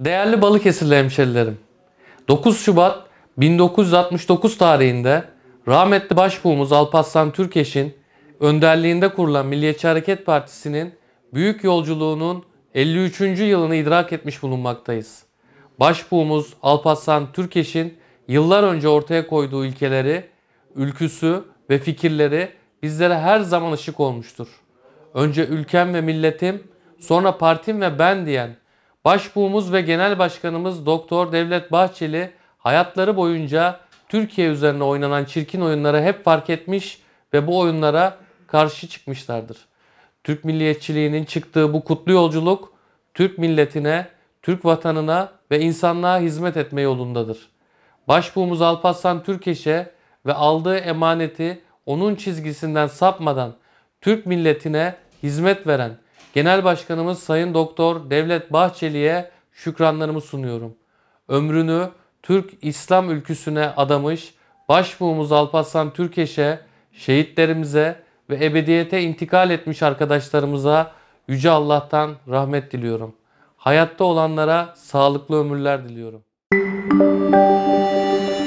Değerli Balıkesirli hemşerilerim, 9 Şubat 1969 tarihinde rahmetli başbuğumuz Alparslan Türkeş'in önderliğinde kurulan Milliyetçi Hareket Partisi'nin büyük yolculuğunun 53. yılını idrak etmiş bulunmaktayız. Başbuğumuz Alparslan Türkeş'in yıllar önce ortaya koyduğu ilkeleri, ülküsü ve fikirleri bizlere her zaman ışık olmuştur. Önce ülkem ve milletim, sonra partim ve ben diyen Başbuğumuz ve Genel Başkanımız Doktor Devlet Bahçeli hayatları boyunca Türkiye üzerine oynanan çirkin oyunları hep fark etmiş ve bu oyunlara karşı çıkmışlardır. Türk milliyetçiliğinin çıktığı bu kutlu yolculuk Türk milletine, Türk vatanına ve insanlığa hizmet etme yolundadır. Başbuğumuz Alparslan Türkeş'e ve aldığı emaneti onun çizgisinden sapmadan Türk milletine hizmet veren, Genel Başkanımız Sayın Doktor Devlet Bahçeli'ye şükranlarımı sunuyorum. Ömrünü Türk İslam ülküsüne adamış başbuğumuz Alparslan Türkeş'e, şehitlerimize ve ebediyete intikal etmiş arkadaşlarımıza Yüce Allah'tan rahmet diliyorum. Hayatta olanlara sağlıklı ömürler diliyorum. Müzik